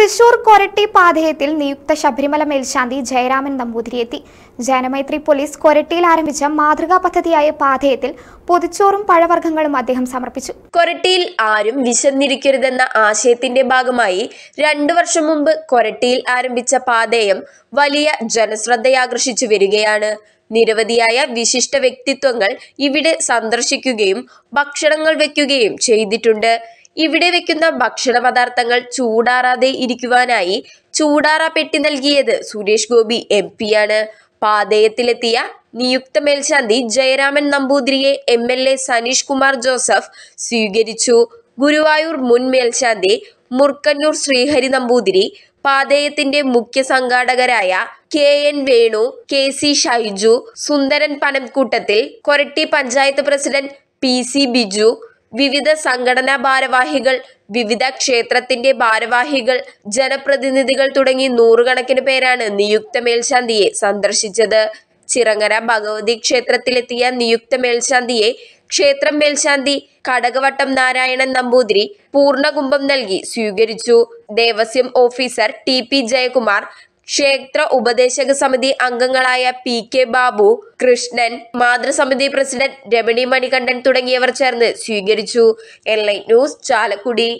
തൃശൂർ കൊരട്ടി പാതയത്തിൽ നിയുക്ത ശബരിമല മേൽശാന്തി ജയരാമൻ നമ്പൂതിരിയെത്തി ജനമൈത്രി പോലീസ് കൊരട്ടിയിൽ ആരംഭിച്ച മാതൃകാ പദ്ധതിയായ പാതയത്തിൽ പൊതിച്ചോറും പഴവർഗ്ഗങ്ങളും അദ്ദേഹം സമർപ്പിച്ചു കൊരട്ടിയിൽ ആരും വിശന്നിരിക്കരുതെന്ന ആശയത്തിന്റെ ഭാഗമായി രണ്ടു വർഷം മുമ്പ് കൊരട്ടിയിൽ ആരംഭിച്ച പാതയം വലിയ ജനശ്രദ്ധയാകർഷിച്ചു വരികയാണ് നിരവധിയായ വിശിഷ്ട വ്യക്തിത്വങ്ങൾ ഇവിടെ സന്ദർശിക്കുകയും ഭക്ഷണങ്ങൾ വയ്ക്കുകയും ചെയ്തിട്ടുണ്ട് ഇവിടെ വെക്കുന്ന ഭക്ഷണ പദാർത്ഥങ്ങൾ ചൂടാറാതെ ഇരിക്കുവാനായി ചൂടാറ പെട്ടി നൽകിയത് സുരേഷ് ഗോപി എം പിയാണ് പാതയത്തിലെത്തിയ നിയുക്ത മേൽശാന്തി ജയരാമൻ നമ്പൂതിരിയെ M L A Saneesh Kumar Joseph സ്വീകരിച്ചു ഗുരുവായൂർ മുൻ മേൽശാന്തി മുർക്കന്നൂർ ശ്രീഹരി നമ്പൂതിരി പാതയത്തിന്റെ മുഖ്യ സംഘാടകരായ K N Venu K C Shaiju Sundaran പനംകൂട്ടത്തിൽ Koratty panchayat president P C Biju വിവിധ സംഘടനാ ഭാരവാഹികൾ വിവിധ ക്ഷേത്രത്തിന്റെ ഭാരവാഹികൾ ജനപ്രതിനിധികൾ തുടങ്ങി നൂറുകണക്കിന് പേരാണ് നിയുക്ത മേൽശാന്തിയെ സന്ദർശിച്ചത് ചിറങ്ങര ഭഗവതി ക്ഷേത്രത്തിലെത്തിയ നിയുക്ത മേൽശാന്തിയെ ക്ഷേത്രം മേൽശാന്തി കടകവട്ടം നാരായണൻ നമ്പൂതിരി പൂർണ്ണകുംഭം നൽകി സ്വീകരിച്ചു Devaswom officer T P Jayakumar ക്ഷേത്ര ഉപദേശക സമിതി അംഗങ്ങളായ പി കെ ബാബു കൃഷ്ണൻ മാതൃസമിതി പ്രസിഡന്റ് രമണി മണികണ്ഠൻ തുടങ്ങിയവർ ചേർന്ന് സ്വീകരിച്ചു എൽ ന്യൂസ് ചാലക്കുടി